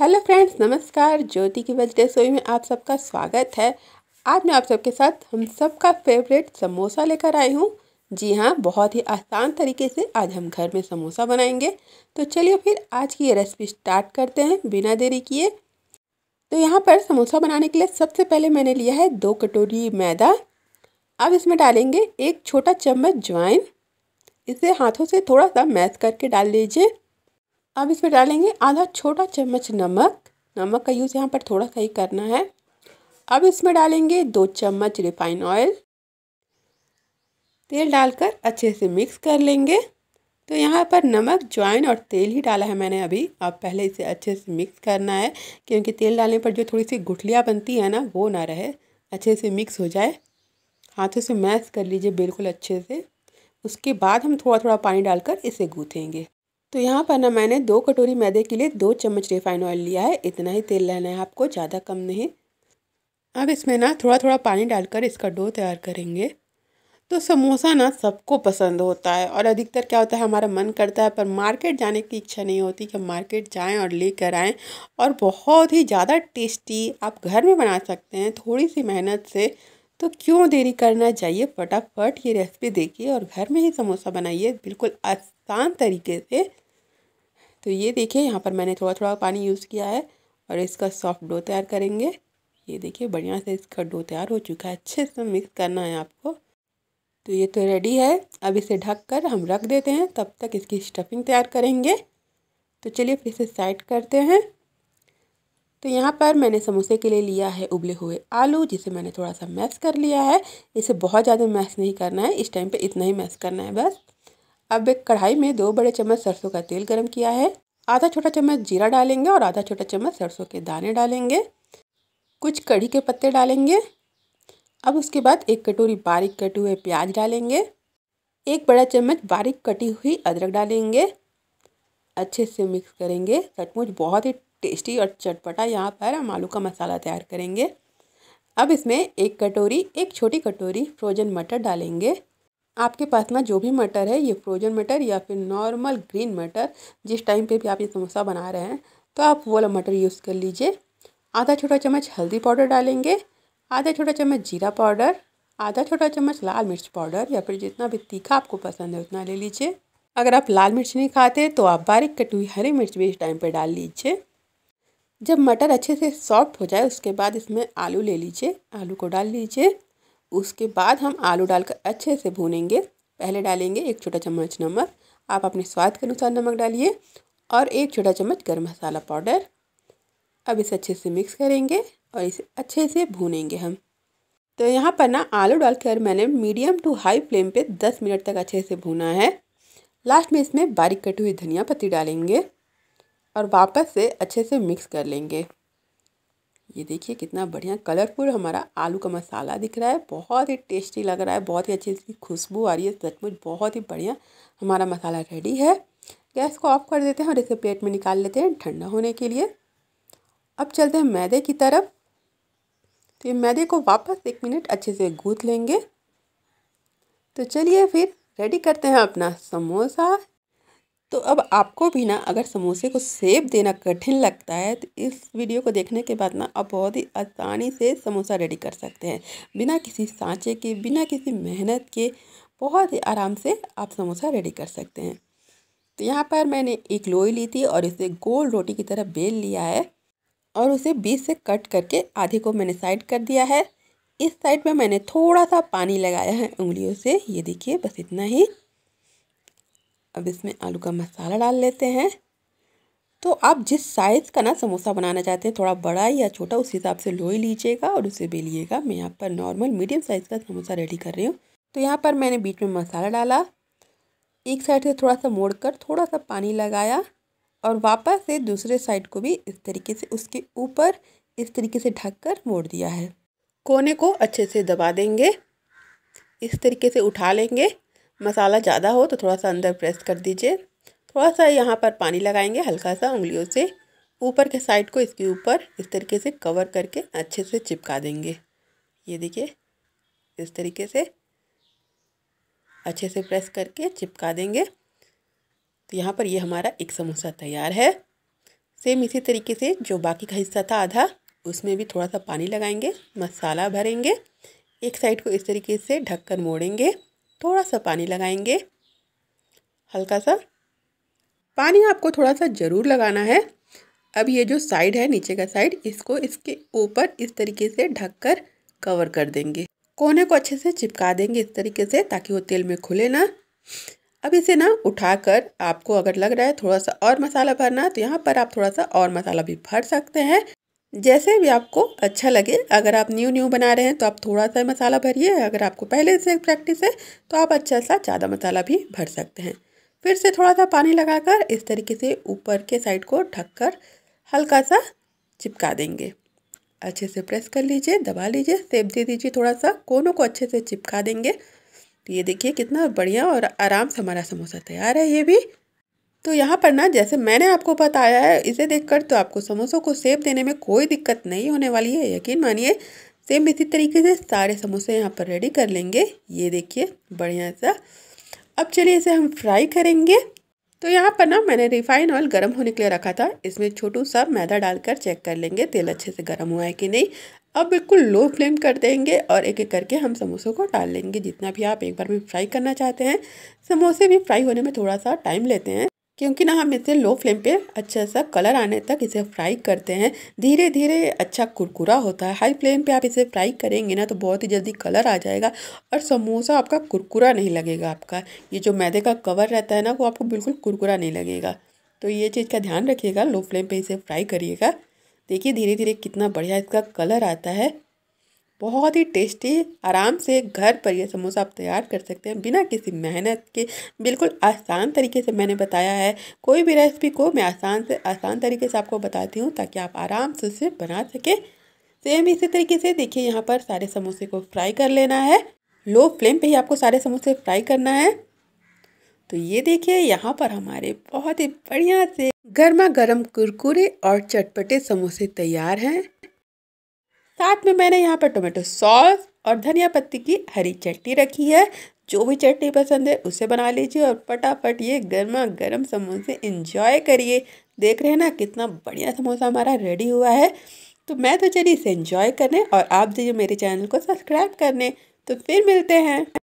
hello friends नमस्कार ज्योति की वजह सोई में आप सबका स्वागत है आज मैं आप सबके साथ हम सबका फेवरेट समोसा लेकर आई हूँ जी हाँ बहुत ही आसान तरीके से आज हम घर में समोसा बनाएंगे तो चलिए फिर आज की ये रेसिपी स्टार्ट करते हैं बिना देरी किए तो यहाँ पर समोसा बनाने के लिए सबसे पहले मैंने लिया है दो कटोरी मैदा अब इसमें डालेंगे एक छोटा चम्मच ज्वाइन इसे हाथों से थोड़ा सा मैस करके डाल लीजिए अब इसमें डालेंगे आधा छोटा चम्मच नमक नमक का यूज़ यहाँ पर थोड़ा सा ही करना है अब इसमें डालेंगे दो चम्मच रिफाइन ऑयल तेल डालकर अच्छे से मिक्स कर लेंगे तो यहाँ पर नमक ज्वाइन और तेल ही डाला है मैंने अभी अब पहले इसे अच्छे से मिक्स करना है क्योंकि तेल डालने पर जो थोड़ी सी गुठलियाँ बनती है ना वो ना रहे अच्छे से मिक्स हो जाए हाथों से मैश कर लीजिए बिल्कुल अच्छे से उसके बाद हम थोड़ा थोड़ा पानी डालकर इसे गूँथेंगे तो यहाँ पर ना मैंने दो कटोरी मैदे के लिए दो चम्मच रिफाइन ऑयल लिया है इतना ही तेल लेना है आपको ज़्यादा कम नहीं अब इसमें ना थोड़ा थोड़ा पानी डालकर इसका डो तैयार करेंगे तो समोसा ना सबको पसंद होता है और अधिकतर क्या होता है हमारा मन करता है पर मार्केट जाने की इच्छा नहीं होती कि हम मार्केट जाएं और लेकर आएं और बहुत ही ज़्यादा टेस्टी आप घर में बना सकते हैं थोड़ी सी मेहनत से तो क्यों देरी करना चाहिए फटाफट ये रेसिपी देखिए और घर में ही समोसा बनाइए बिल्कुल आसान तरीके से तो ये देखिए यहाँ पर मैंने थोड़ा थोड़ा पानी यूज़ किया है और इसका सॉफ्ट डो तैयार करेंगे ये देखिए बढ़िया से इसका डो तैयार हो चुका है अच्छे से मिक्स करना है आपको तो ये तो रेडी है अब इसे ढक कर हम रख देते हैं तब तक इसकी स्टफिंग तैयार करेंगे तो चलिए फिर इसे साइड करते हैं तो यहाँ पर मैंने समोसे के लिए लिया है उबले हुए आलू जिसे मैंने थोड़ा सा मैश कर लिया है इसे बहुत ज़्यादा मैश नहीं करना है इस टाइम पे इतना ही मैश करना है बस अब एक कढ़ाई में दो बड़े चम्मच सरसों का तेल गरम किया है आधा छोटा चम्मच जीरा डालेंगे और आधा छोटा चम्मच सरसों के दाने डालेंगे कुछ कढ़ी के पत्ते डालेंगे अब उसके बाद एक कटोरी बारीक कटे हुए प्याज डालेंगे एक बड़ा चम्मच बारीक कटी हुई अदरक डालेंगे अच्छे से मिक्स करेंगे सचमुच बहुत ही टेस्टी और चटपटा यहाँ पर हम आलू का मसाला तैयार करेंगे अब इसमें एक कटोरी एक छोटी कटोरी फ्रोजन मटर डालेंगे आपके पास ना जो भी मटर है ये फ्रोजन मटर या फिर नॉर्मल ग्रीन मटर जिस टाइम पे भी आप ये समोसा बना रहे हैं तो आप वो वाला मटर यूज़ कर लीजिए आधा छोटा चम्मच हल्दी पाउडर डालेंगे आधा छोटा चम्मच जीरा पाउडर आधा छोटा चम्मच लाल मिर्च पाउडर या फिर जितना भी तीखा आपको पसंद है उतना ले लीजिए अगर आप लाल मिर्च नहीं खाते तो आप बारीक कटी हुई हरी मिर्च भी इस टाइम पर डाल लीजिए जब मटर अच्छे से सॉफ्ट हो जाए उसके बाद इसमें आलू ले लीजिए आलू को डाल लीजिए उसके बाद हम आलू डालकर अच्छे से भूनेंगे पहले डालेंगे एक छोटा चम्मच नमक आप अपने स्वाद के अनुसार नमक डालिए और एक छोटा चम्मच गर्म मसाला पाउडर अब इसे अच्छे से मिक्स करेंगे और इसे अच्छे से भूनेंगे हम तो यहाँ पर ना आलू डालकर मैंने मीडियम टू हाई फ्लेम पे 10 मिनट तक अच्छे से भूना है लास्ट में इसमें बारीक कटी हुई धनिया पत्ती डालेंगे और वापस से अच्छे से मिक्स कर लेंगे ये देखिए कितना बढ़िया कलरफुल हमारा आलू का मसाला दिख रहा है बहुत ही टेस्टी लग रहा है बहुत ही अच्छी इसकी खुशबू आ रही है सचमुच बहुत ही बढ़िया हमारा मसाला रेडी है गैस को ऑफ कर देते हैं और इसे प्लेट में निकाल लेते हैं ठंडा होने के लिए अब चलते हैं मैदे की तरफ तो ये मैदे को वापस एक मिनट अच्छे से गूँथ लेंगे तो चलिए फिर रेडी करते हैं अपना समोसा तो अब आपको भी ना अगर समोसे को सेब देना कठिन लगता है तो इस वीडियो को देखने के बाद ना आप बहुत ही आसानी से समोसा रेडी कर सकते हैं बिना किसी सांचे के बिना किसी मेहनत के बहुत ही आराम से आप समोसा रेडी कर सकते हैं तो यहाँ पर मैंने एक लोई ली थी और इसे गोल रोटी की तरह बेल लिया है और उसे बीच से कट करके आधे को मैंने साइड कर दिया है इस साइड में मैंने थोड़ा सा पानी लगाया है उंगलियों से ये देखिए बस इतना ही अब इसमें आलू का मसाला डाल लेते हैं तो आप जिस साइज़ का ना समोसा बनाना चाहते हैं थोड़ा बड़ा या छोटा उस हिसाब से लोई लीजिएगा और उसे बेलिएगा मैं यहाँ पर नॉर्मल मीडियम साइज़ का समोसा रेडी कर रही हूँ तो यहाँ पर मैंने बीच में मसाला डाला एक साइड से थोड़ा सा मोड़ कर थोड़ा सा पानी लगाया और वापस से दूसरे साइड को भी इस तरीके से उसके ऊपर इस तरीके से ढक कर मोड़ दिया है कोने को अच्छे से दबा देंगे इस तरीके से उठा लेंगे मसाला ज़्यादा हो तो थोड़ा सा अंदर प्रेस कर दीजिए थोड़ा सा यहाँ पर पानी लगाएंगे हल्का सा उंगलियों से ऊपर के साइड को इसके ऊपर इस तरीके से कवर करके अच्छे से चिपका देंगे ये देखिए इस तरीके से अच्छे से प्रेस करके चिपका देंगे तो यहाँ पर ये हमारा एक समोसा तैयार है सेम इसी तरीके से जो बाकी का हिस्सा था आधा उसमें भी थोड़ा सा पानी लगाएंगे मसाला भरेंगे एक साइड को इस तरीके से ढककर मोड़ेंगे थोड़ा सा पानी लगाएंगे हल्का सा पानी आपको थोड़ा सा ज़रूर लगाना है अब ये जो साइड है नीचे का साइड इसको इसके ऊपर इस तरीके से ढककर कवर कर देंगे कोने को अच्छे से चिपका देंगे इस तरीके से ताकि वो तेल में खुले ना अब इसे ना उठाकर आपको अगर लग रहा है थोड़ा सा और मसाला भरना तो यहाँ पर आप थोड़ा सा और मसाला भी भर सकते हैं जैसे भी आपको अच्छा लगे अगर आप न्यू न्यू बना रहे हैं तो आप थोड़ा सा मसाला भरिए अगर आपको पहले से प्रैक्टिस है तो आप अच्छा सा ज़्यादा मसाला भी भर सकते हैं फिर से थोड़ा सा पानी लगाकर इस तरीके से ऊपर के साइड को ढक कर हल्का सा चिपका देंगे अच्छे से प्रेस कर लीजिए दबा लीजिए सेब दे दीजिए थोड़ा सा कोनों को अच्छे से चिपका देंगे तो ये देखिए कितना बढ़िया और आराम से हमारा समोसा तैयार है ये भी तो यहाँ पर ना जैसे मैंने आपको बताया है इसे देखकर तो आपको समोसों को सेब देने में कोई दिक्कत नहीं होने वाली है यकीन मानिए सेम इसी तरीके से सारे समोसे यहाँ पर रेडी कर लेंगे ये देखिए बढ़िया सा अब चलिए इसे हम फ्राई करेंगे तो यहाँ पर ना मैंने रिफाइन ऑयल गर्म होने के लिए रखा था इसमें छोटू सा मैदा डालकर चेक कर लेंगे तेल अच्छे से गर्म हुआ है कि नहीं अब बिल्कुल लो फ्लेम कर देंगे और एक एक करके हम समोसों को डाल लेंगे जितना भी आप एक बार में फ्राई करना चाहते हैं समोसे भी फ्राई होने में थोड़ा सा टाइम लेते हैं क्योंकि ना हम इसे लो फ्लेम पे अच्छा सा कलर आने तक इसे फ्राई करते हैं धीरे धीरे अच्छा कुरकुरा होता है हाई फ्लेम पे आप इसे फ्राई करेंगे ना तो बहुत ही जल्दी कलर आ जाएगा और समोसा आपका कुरकुरा नहीं लगेगा आपका ये जो मैदे का कवर रहता है ना वो आपको बिल्कुल कुरकुरा नहीं लगेगा तो ये चीज़ का ध्यान रखिएगा लो फ्लेम पर इसे फ्राई करिएगा देखिए धीरे धीरे कितना बढ़िया इसका कलर आता है बहुत ही टेस्टी आराम से घर पर ये समोसा आप तैयार कर सकते हैं बिना किसी मेहनत के बिल्कुल आसान तरीके से मैंने बताया है कोई भी रेसिपी को मैं आसान से आसान तरीके से आपको बताती हूँ ताकि आप आराम से उसे बना सकें सेम इसी तरीके से देखिए यहाँ पर सारे समोसे को फ्राई कर लेना है लो फ्लेम पे ही आपको सारे समोसे फ्राई करना है तो ये देखिए यहाँ पर हमारे बहुत ही बढ़िया से गर्मा गर्म कुरकुरे और चटपटे समोसे तैयार हैं साथ में मैंने यहाँ पर टोमेटो सॉस और धनिया पत्ती की हरी चटनी रखी है जो भी चटनी पसंद है उसे बना लीजिए और फटाफट ये गर्मा गर्म समोसे इंजॉय करिए देख रहे हैं ना कितना बढ़िया समोसा हमारा रेडी हुआ है तो मैं तो चलिए इसे इंजॉय करने और आप जो मेरे चैनल को सब्सक्राइब करने तो फिर मिलते हैं